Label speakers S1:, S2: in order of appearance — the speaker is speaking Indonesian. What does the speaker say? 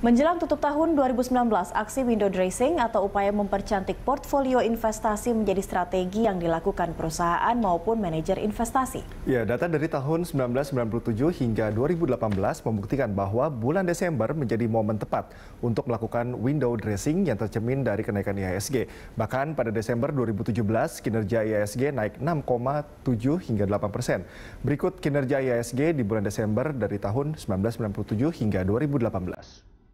S1: Menjelang tutup tahun 2019, aksi window dressing atau upaya mempercantik portfolio investasi menjadi strategi yang dilakukan perusahaan maupun manajer investasi.
S2: Ya, data dari tahun 1997 hingga 2018 membuktikan bahwa bulan Desember menjadi momen tepat untuk melakukan window dressing yang tercermin dari kenaikan IHSG. Bahkan pada Desember 2017, kinerja IHSG naik 6,7 hingga 8 persen. Berikut kinerja IHSG di bulan Desember dari tahun 1997 hingga 2018.